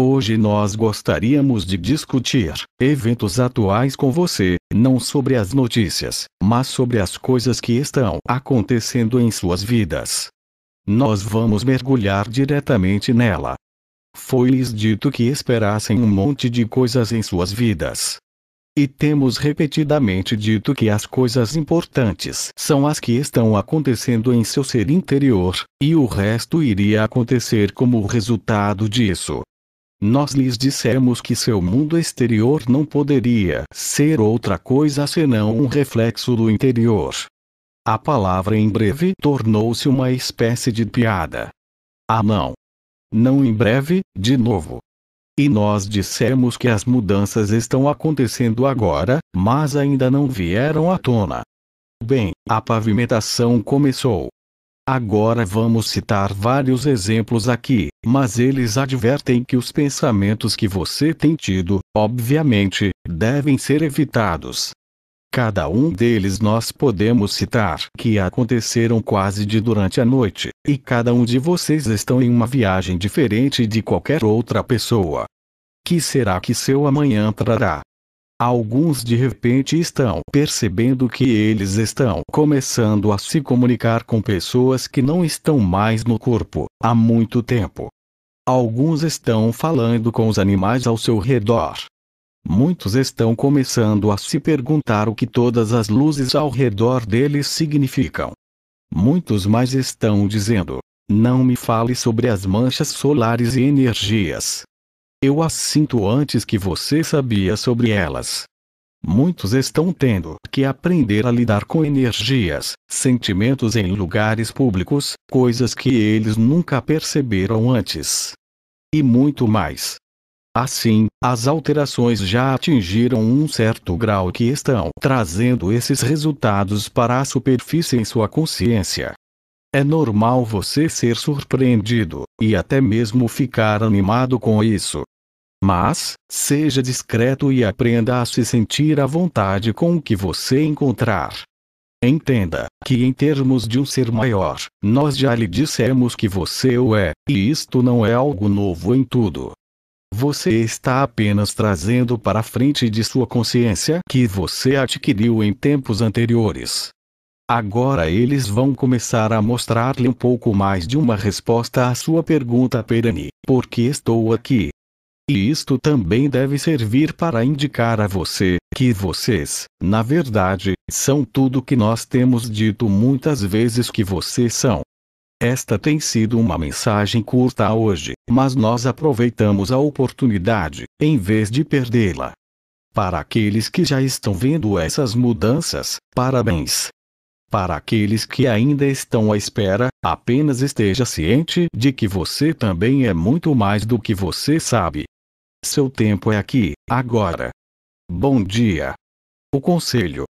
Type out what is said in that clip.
Hoje nós gostaríamos de discutir eventos atuais com você, não sobre as notícias, mas sobre as coisas que estão acontecendo em suas vidas. Nós vamos mergulhar diretamente nela. Foi-lhes dito que esperassem um monte de coisas em suas vidas. E temos repetidamente dito que as coisas importantes são as que estão acontecendo em seu ser interior, e o resto iria acontecer como resultado disso. Nós lhes dissemos que seu mundo exterior não poderia ser outra coisa senão um reflexo do interior. A palavra em breve tornou-se uma espécie de piada. Ah, não! Não em breve, de novo. E nós dissemos que as mudanças estão acontecendo agora, mas ainda não vieram à tona. Bem, a pavimentação começou. Agora vamos citar vários exemplos aqui mas eles advertem que os pensamentos que você tem tido, obviamente, devem ser evitados. Cada um deles nós podemos citar que aconteceram quase de durante a noite, e cada um de vocês estão em uma viagem diferente de qualquer outra pessoa. Que será que seu amanhã trará? Alguns de repente estão percebendo que eles estão começando a se comunicar com pessoas que não estão mais no corpo há muito tempo. Alguns estão falando com os animais ao seu redor. Muitos estão começando a se perguntar o que todas as luzes ao redor deles significam. Muitos mais estão dizendo: Não me fale sobre as manchas solares e energias. Eu as sinto antes que você sabia sobre elas. Muitos estão tendo que aprender a lidar com energias, sentimentos em lugares públicos, coisas que eles nunca perceberam antes e muito mais. Assim, as alterações já atingiram um certo grau que estão trazendo esses resultados para a superfície em sua consciência. É normal você ser surpreendido, e até mesmo ficar animado com isso. Mas, seja discreto e aprenda a se sentir à vontade com o que você encontrar. Entenda que, em termos de um ser maior, nós já lhe dissemos que você o é, e isto não é algo novo em tudo. Você está apenas trazendo para frente de sua consciência que você adquiriu em tempos anteriores. Agora eles vão começar a mostrar-lhe um pouco mais de uma resposta à sua pergunta perene: por que estou aqui? E isto também deve servir para indicar a você que vocês, na verdade, são tudo que nós temos dito muitas vezes que vocês são. Esta tem sido uma mensagem curta hoje, mas nós aproveitamos a oportunidade, em vez de perdê-la. Para aqueles que já estão vendo essas mudanças, parabéns! Para aqueles que ainda estão à espera, apenas esteja ciente de que você também é muito mais do que você sabe. Seu tempo é aqui, agora. Bom dia. O conselho,